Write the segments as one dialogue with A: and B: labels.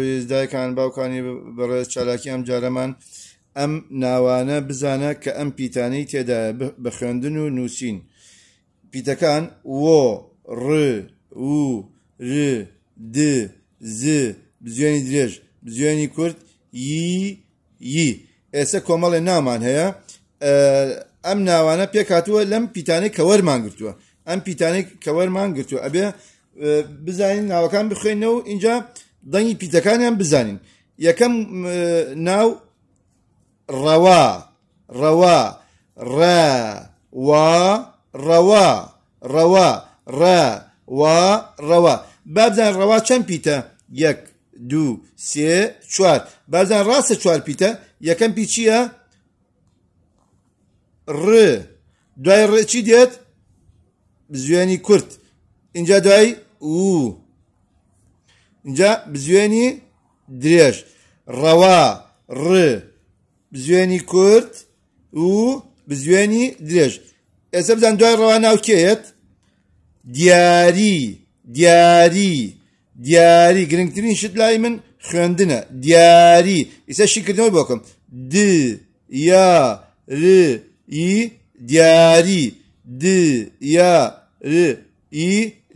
A: دایکان باوکانی بەڕێز چالاکی ئەم جارەمان ئەم ناوانە بزانە کە ئەم پیتانەی تێدا بە خوێندن و نووسین پیتەکان وۆ ڕ و ر د ز بزیێنی درێژ بزیێنی کورد یی یی ئێستا کۆمەڵێ نامان هەیە ئەم ناوانە پێکاتووە لەم پیتانەی کە وەرمان گرتووە ئەم پیتانێک کە وەرمان گرتووە ئەبێ بزانین ناوەکان بخوێنەوە اینجا دەنگی پیتەکانیان بزانین یەکەم ناو ڕەوا ڕەوا ڕە وا ڕەوا ڕەوا ڕە وا ڕەوا بابزان ڕەوا چەند پیتە یەک دوو سێ چوار بازان ڕاستە چوار پیتە یەکەم پیچیە ڕ دوای ڕێکی دێت زوێنی کورت اینجا دوای و اینجا بزوێنی درێژ ڕەوا ڕ بزوێنی کورت و بزوێنی درێژ ئێستا بزان دوای ڕەوا ناوکێت دیاری دیاری دیاری گرنگترین شت لای من خوێندنە دیاری ئیسا شیکردنەوەی بۆکەم د یا ر ئی دیاری د یا ر ئی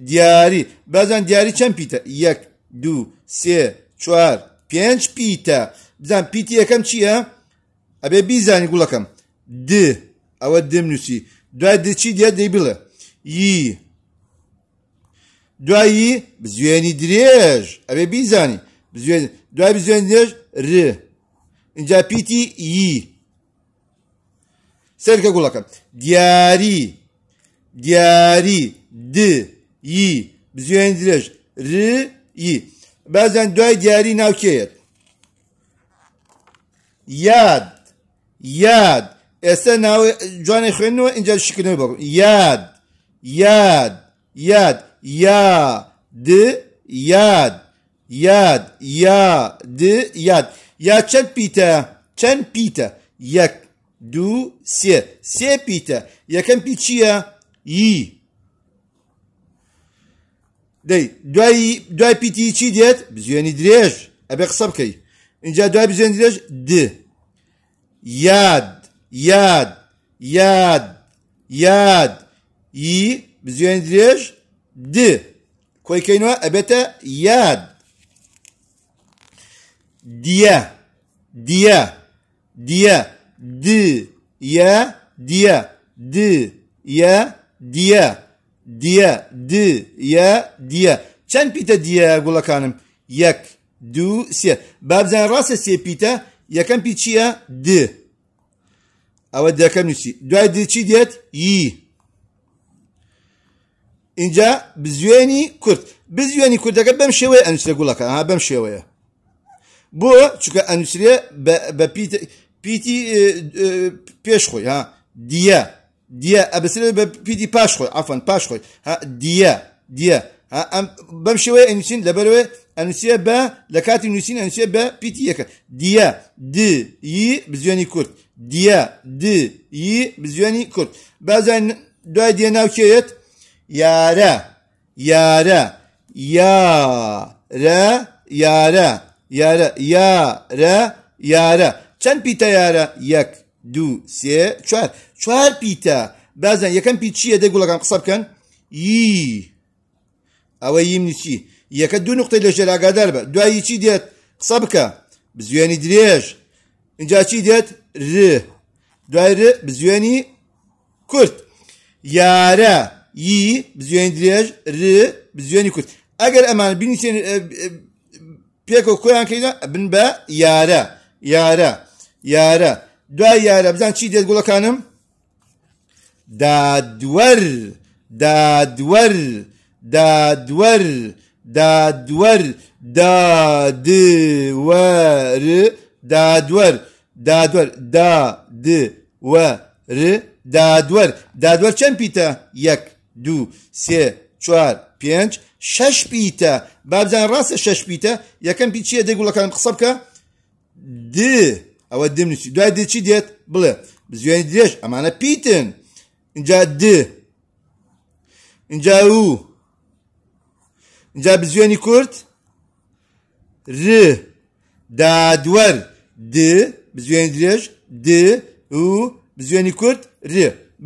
A: دیاری بازان دیاری چەند پیتە یەک دو سێ چوار پێنج پیتە بزان پیتی یەکەم چییە؟ ئەبێ بیزانی گوڵەکەم د ئەوە دم نووسی دوای دچی دیە دەی بڵە یی دوایی بزوێنی درێژ ئەبێ بیزانی بزوێن دوای بزوێن درێژ ر اینجا پیتی یی سەرکە گوڵەکەم دیاری دیاری د یی بزوێن درێژ ر ئی بازان دوای دیاری ناوکێت یاد یاد ئێستا ناوی جوانی خوێنەوە اینجا شکنەوە بڕ یاد یاد یاد یا د یاد یاد یا د یاد یا چەند پیتە چەند پیتە یەک دوو سێ سێ پیتە یەکەم پی چییە یی دەی دوای دوای پیتی چی دێت بزیێنی درێژ ئەبێ قسە بکەی اینجا دوای بزیێن درێژ د یاد یاد یاد یاد ی بزیێنی درێژ د کۆیکەینەوە ئەبێتە یاد دیە دیە دیە د یە دیە د یە دیە دیە د یە دیە چەند پیتە دیە گوڵەکانم یەک دوو سێ بابزان ڕاستە سێ پیتە یەکەم پی چییە د ئەوە دەکەم نووسی دوای دچی دێت یی اینجا بزوێنی کورت بزوێنی کوردەکە بەم شێوەیە ئەنووسە گوڵەکە ها بەم شێوەیە بۆ چکە ئەنووسێ بە پیتی پێشخۆی ها دیە دیە ئەبسێت بە پیدی پاش خۆی ئافەن پاش خۆی دیە دیە بەم شێوەیە ئەنووسین لەبەرەوە ئەنووسە بە لە کاتی نووسین ئەنووسە بە پیتی یەکە دیە د ی بزیێنی کورد دیە د ی بزیێنی کورد بازان دوای دیە ناوچێت یارە یارە یارە یارە یارە یارە یارە چەند پیتە یارە یەک دوو سێ چوار چوار پیتە بازان یەکەم پی چییە دەی گوڵەکان قسە بکەن یی ئەوە ییمنی چی یەکە دوو نقطەی لە ژێراگادار بە دوایی چی دێت قسە بکە بزوێنی درێژ اینجا چی دێت ر دوای ر بزوێنی کورت یارە یی بزوێنی درێژ ر بزوێنی کورت ئەگەر ئەمان بینیتێن پێکۆ کۆیان کەیدا بن بە یارە یارە یارە دوای یارە بزان چی دێت گوڵەکانم دادوەر دادوەر دادوەر دادوەر دادوەر دادوەر دادوەر دادوەر دادوەر دادوەر چەند پیتە یەک دوو سێ چوار پێنج شەش پیتە بابزان ڕاستە شەش پیتە یەکەم پی چیە دەگوڵەکان قسە بکە د ئەوە دمنووسی دوای دچی دێت بڵێ بزوێن درێژ ئەمانە پیتن اینجا د اینجا او اینجا به زوێنی کورت ر دادوەر د به زوێنی درێژ د و به زوێنی کورت ر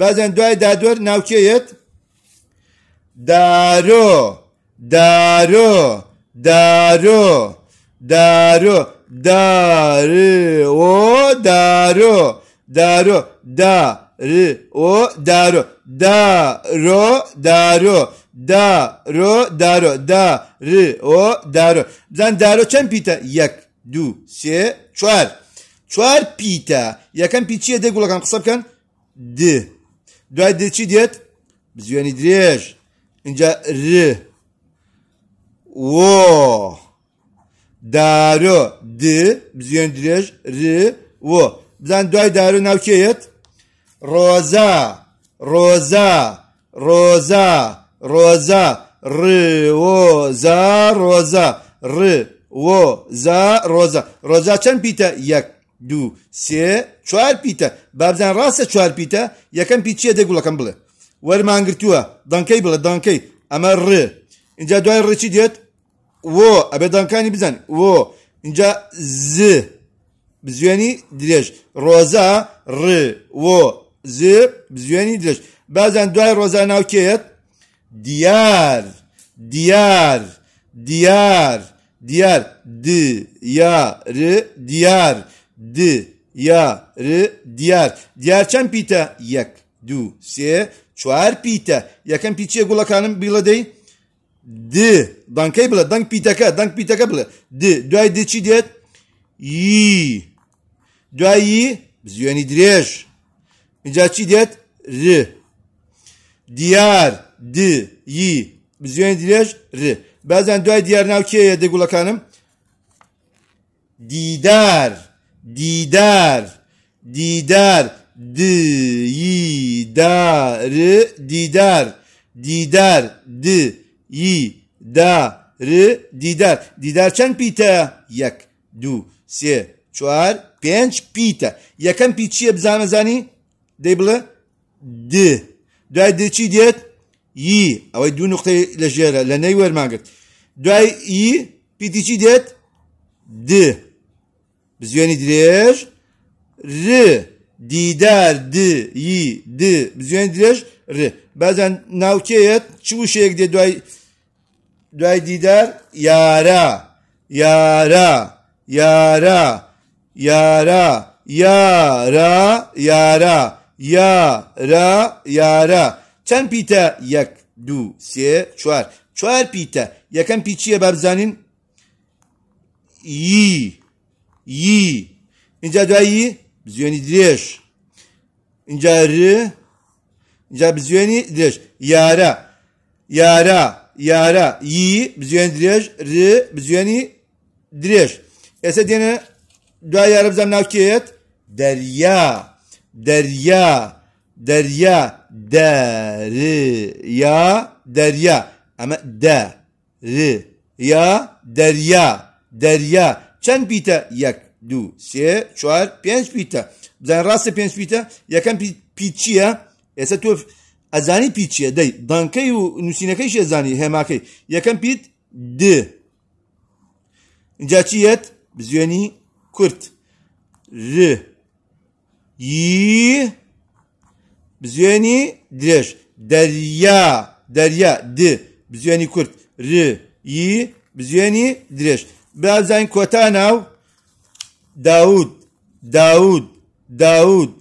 A: بازان دوای دادوەر ناوچەیەت دارۆ دارۆ دارۆ دارۆ دارۆ دارۆ دارۆ دا r o daro da ro daro da ro daro da r o daro زن دارو چند پیتا یک دو سه چوار چوار پیتا یکم پیت چیه ده گوڵەکان قسە بکەن د دوای د چی دێت بزوێنی درێژ اینجا ر و دارو د بزوێن درێژ ر و بزان دوای دارو ناوکێیت ڕۆزا ڕۆزا ڕۆزا ڕۆزا ڕۆزا ڕۆزا ڕۆزا ڕۆزا ڕۆزا چەند پیتە یەک دوو سێ چوار پیتە بابزان ڕاستە چوار پیتە یەکەم پیچیە دەگوڵەکەم بڵێ وەرمانگرتووە دانکەی بڵێ دانکەی ئەمە ڕێ اینجا دوای ڕێکی دێت وە ئەبێ دانکانی بزن وە اینجا ز بزوێنی درێژ ڕۆزا ڕێ وە زوێنی درێژ بازان دوای ڕۆژان ناوکێت دیار دیار دیار دیار د یا ر دیار د یا ر دیار دیار چەند پیتە یەک دوو سێ چوار پیتە یەکەم پیچیە گوڵەکانم بیڵەدەی د دەنگکەی بڵە دەنگ پیتەکە دەنگ پیتەکە بڵێ د دوای دچی دێت یی دوایی زوێنی درێژ اینجا چی دێت ر دیار د یی بزوێن درێژ ر بازان دوای دیار ناو کێیە دەگوڵەکانم دیدار دیدار دیدار دیدار دیدار دیدار د یی دا ر دیدار دیدار چەند پیتە یەک دوو سێ چوار پێنج پیتە یەکەم پیچیە بزانەزانی ديبل دي دوای دی چی دێت یی ئەوەی دوو نقطەی لە ژێرە لە نەی وەرماگرت دوای ئی پیتی چی دێت د بزیێنی درێژ ر دیدار د یی د بزیێن درێژ ر بازان ناوچەیەت چوو شەیەک دێت دوای دوای دیدار یارە یارە یارە یارە یارە یارە یا را یارا چەند پیتە یەک دوو سێ چوار چوار پیتە یەکەم پیچیە بابزانین یی یی اینجا دوایی بزیێنی درێژ اینجا ر اینجا بزیێنی درێژ یارە یارە یارە یی بزیێن درێژ ر بزیێنی درێژ ئێستا دێنە دوای یارە بزانام ناوکێت دەریا دەریا دەریا دەریا دەریا ئەمە دە یا دەریا دەریا چەند پیتە یەک دوو سێ چوار پێنج پیتە بزان ڕاستە پێنج پیتە یەکەم پیچیە ئێستا تۆ ئەزانی پیچیە دەی دانکەی و نووسینەکەی شێزانی هێماکەی یەکەم پیت د اینجا چیەت بزیێنی کورت ر ی بزوێنی درێژ دەریا دەریا د بزوێنی کورت ر ی بزوێنی درێژ بازانین کۆتا ناو داود داود داود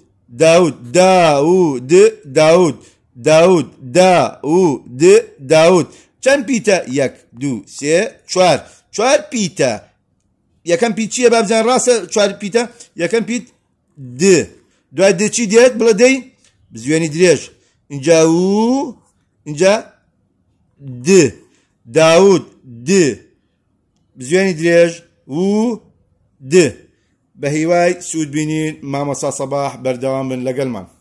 A: داود داود داود داود داود داود چەند پیتە یەک دوو سێ چوار چوار پیتە یەکەم پیچیە بابزان ڕاستە چوار پیتە یەکەم پیت د Dua çi diyet bula dey. Biz yeni diriyaj. İnca u. İnca d. Davud d. Biz yeni diriyaj. U. D. بهواي سود بنين ما مسا صباح بردوام بن لقلمان